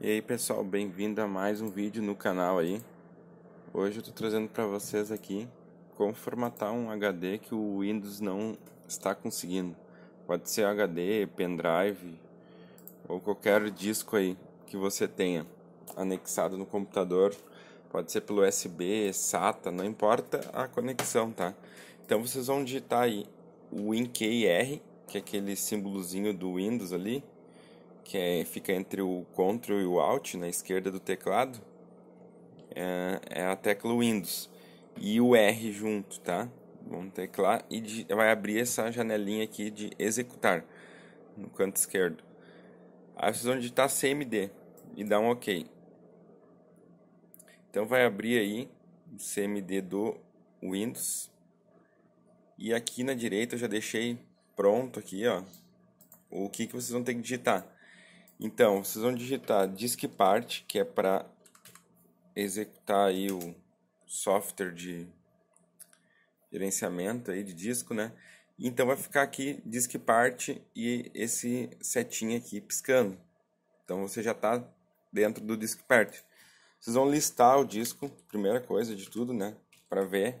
E aí pessoal, bem-vindo a mais um vídeo no canal aí. Hoje eu estou trazendo para vocês aqui como formatar um HD que o Windows não está conseguindo. Pode ser HD, pendrive ou qualquer disco aí que você tenha anexado no computador. Pode ser pelo USB, SATA, não importa a conexão, tá? Então vocês vão digitar aí o WinKR, que é aquele símbolozinho do Windows ali, que é, fica entre o Ctrl e o Alt na esquerda do teclado, é, é a tecla Windows e o R junto, tá? Vamos teclar e de, vai abrir essa janelinha aqui de executar no canto esquerdo. Aí vocês vão digitar CMD e dar um OK. Então vai abrir aí o CMD do Windows. E aqui na direita eu já deixei pronto aqui, ó, o que, que vocês vão ter que digitar. Então, vocês vão digitar disk part, que é para executar aí o software de gerenciamento aí de disco, né? Então vai ficar aqui disk part e esse setinha aqui piscando. Então você já está dentro do disk part. Vocês vão listar o disco, primeira coisa de tudo, né? Para ver.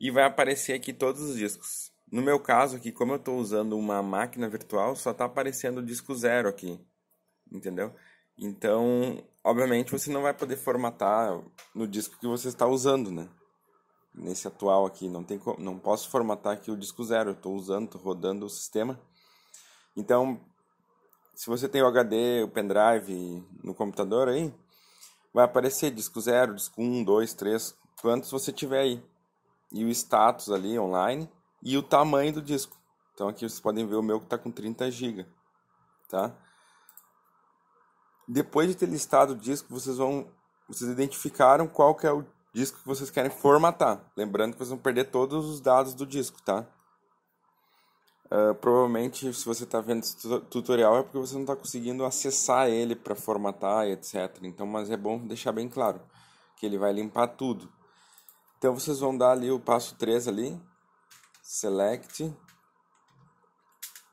E vai aparecer aqui todos os discos. No meu caso aqui, como eu estou usando uma máquina virtual, só está aparecendo o disco zero aqui, entendeu? Então, obviamente, você não vai poder formatar no disco que você está usando, né? Nesse atual aqui, não, tem como, não posso formatar aqui o disco zero, estou usando, estou rodando o sistema. Então, se você tem o HD, o pendrive no computador aí, vai aparecer disco 0, disco 1, 2, 3, quantos você tiver aí. E o status ali online e o tamanho do disco. Então aqui vocês podem ver o meu que está com 30 GB, tá? Depois de ter listado o disco, vocês vão vocês identificaram qual que é o disco que vocês querem formatar. Lembrando que vocês vão perder todos os dados do disco, tá? Uh, provavelmente, se você está vendo esse tutorial, é porque você não está conseguindo acessar ele para formatar e etc. Então, mas é bom deixar bem claro que ele vai limpar tudo. Então, vocês vão dar ali o passo 3 ali, select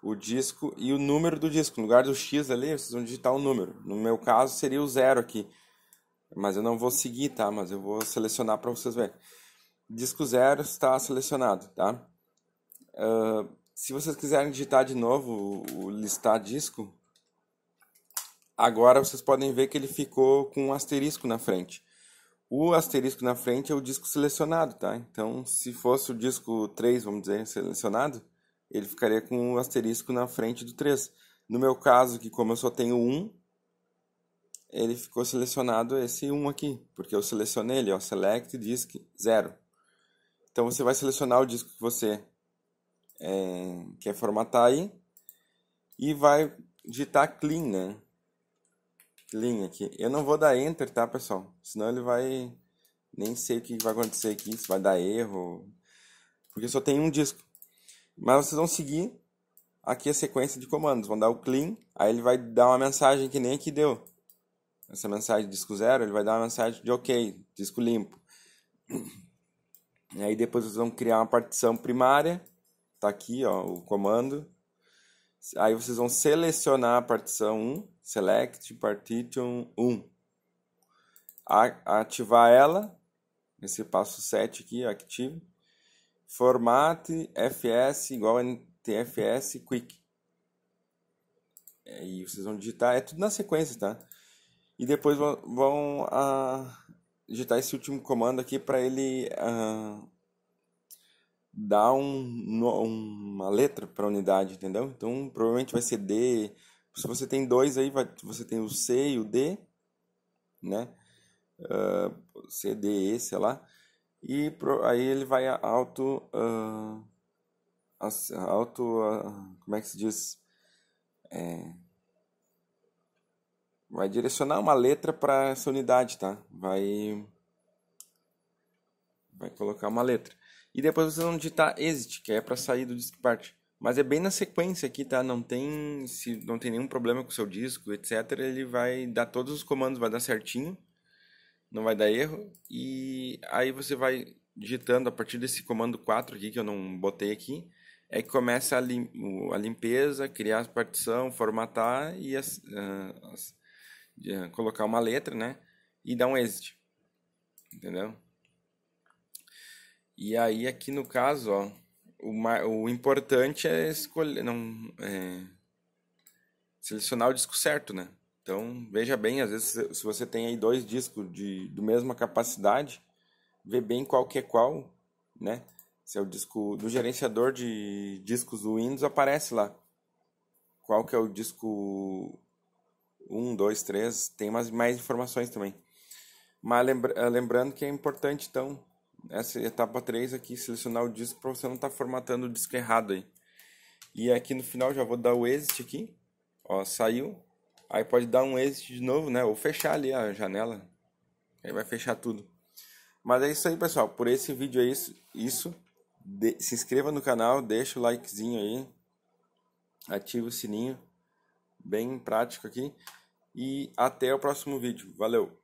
o disco e o número do disco. No lugar do X ali, vocês vão digitar o número. No meu caso, seria o zero aqui. Mas eu não vou seguir, tá? Mas eu vou selecionar para vocês verem. Disco zero está selecionado, tá? Uh, se vocês quiserem digitar de novo o listar disco, agora vocês podem ver que ele ficou com um asterisco na frente. O asterisco na frente é o disco selecionado, tá? Então, se fosse o disco 3, vamos dizer, selecionado, ele ficaria com o asterisco na frente do 3. No meu caso, que como eu só tenho um, ele ficou selecionado esse 1 aqui, porque eu selecionei ele, ó, select disk 0. Então você vai selecionar o disco que você é, quer formatar aí e vai digitar clean, né? linha aqui. Eu não vou dar enter, tá, pessoal? Senão ele vai... Nem sei o que vai acontecer aqui, se vai dar erro. Porque só tem um disco. Mas vocês vão seguir aqui a sequência de comandos. Vão dar o clean, aí ele vai dar uma mensagem que nem aqui deu. Essa mensagem disco zero, ele vai dar uma mensagem de ok, disco limpo. E aí depois vocês vão criar uma partição primária. Tá aqui, ó, o comando Aí vocês vão selecionar a partição 1, select partition 1. A ativar ela, nesse passo 7 aqui, active. Formate fs igual a ntfs quick. E vocês vão digitar, é tudo na sequência, tá? E depois vão, vão ah, digitar esse último comando aqui para ele ah, dar um, um uma letra para unidade, entendeu? Então provavelmente vai ser D. Se você tem dois aí, vai, você tem o C e o D, né? Uh, C, D, E, sei lá. E pro, aí ele vai auto. Uh, auto. Uh, como é que se diz? É, vai direcionar uma letra para essa unidade, tá? Vai vai colocar uma letra. E depois vocês vão digitar exit, que é para sair do disk part. Mas é bem na sequência aqui, tá? Não tem, se não tem nenhum problema com o seu disco, etc. Ele vai dar todos os comandos, vai dar certinho. Não vai dar erro. E aí você vai digitando a partir desse comando 4 aqui, que eu não botei aqui. É que começa a, lim a limpeza, criar a partição, formatar e as, ah, as, ah, colocar uma letra, né? E dar um exit. Entendeu? E aí, aqui no caso, ó, o, o importante é escolher, não, é, selecionar o disco certo, né? Então, veja bem, às vezes, se você tem aí dois discos de, do mesma capacidade, vê bem qual que é qual, né? Se é o disco do gerenciador de discos do Windows, aparece lá. Qual que é o disco 1, 2, 3, tem mais, mais informações também. Mas lembra, lembrando que é importante, então, essa né? etapa 3 aqui, selecionar o disco para você não estar tá formatando o disco errado aí. E aqui no final já vou dar o exit aqui, ó, saiu. Aí pode dar um exit de novo, né, ou fechar ali a janela. Aí vai fechar tudo. Mas é isso aí, pessoal. Por esse vídeo é isso. isso. De... se inscreva no canal, deixa o likezinho aí. Ative o sininho. Bem prático aqui. E até o próximo vídeo. Valeu!